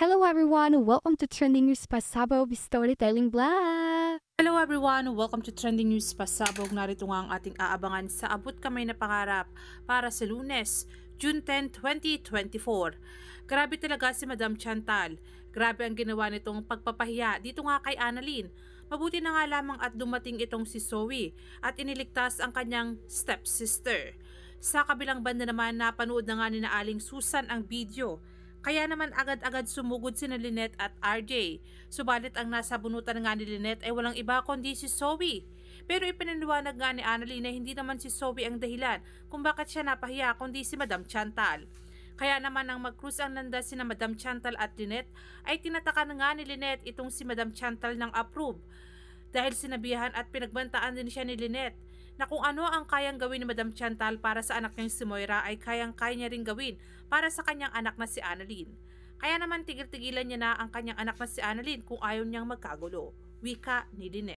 Hello everyone, welcome to Trending News Pasabog Storytelling Blab! Hello everyone, welcome to Trending News Pasabog. Narito nga ang ating aabangan sa abot kamay na pangarap para sa lunes, June 10, 2024. Grabe talaga si Madam Chantal. Grabe ang ginawa nitong pagpapahiya dito nga kay Annalyn. Mabuti na nga lamang at dumating itong si Zoe at iniligtas ang kanyang stepsister. Sa kabilang banda naman, napanood na nga ni na Aling Susan ang video kaya naman agad-agad sumugod si Lynette at RJ. Subalit ang nasa bunutan nga ni Lynette ay walang iba kundi si Zoe. Pero ipinaliwanag nga ni Annalie na hindi naman si Zoe ang dahilan kung bakit siya napahiya kundi si Madam Chantal. Kaya naman ang mag-cruise ang landas si Madam Chantal at Lynette ay tinatakan nga ni Lynette itong si Madam Chantal ng approve. Dahil sinabihan at pinagbantaan din siya ni Lynette na kung ano ang kayang gawin ni Madam Chantal para sa anak niyang si Moira ay kayang-kaya niya rin gawin para sa kanyang anak na si Annalyn. Kaya naman tigil-tigilan niya na ang kanyang anak na si Annalyn kung ayaw niyang magkagulo. Wika ni Lynette.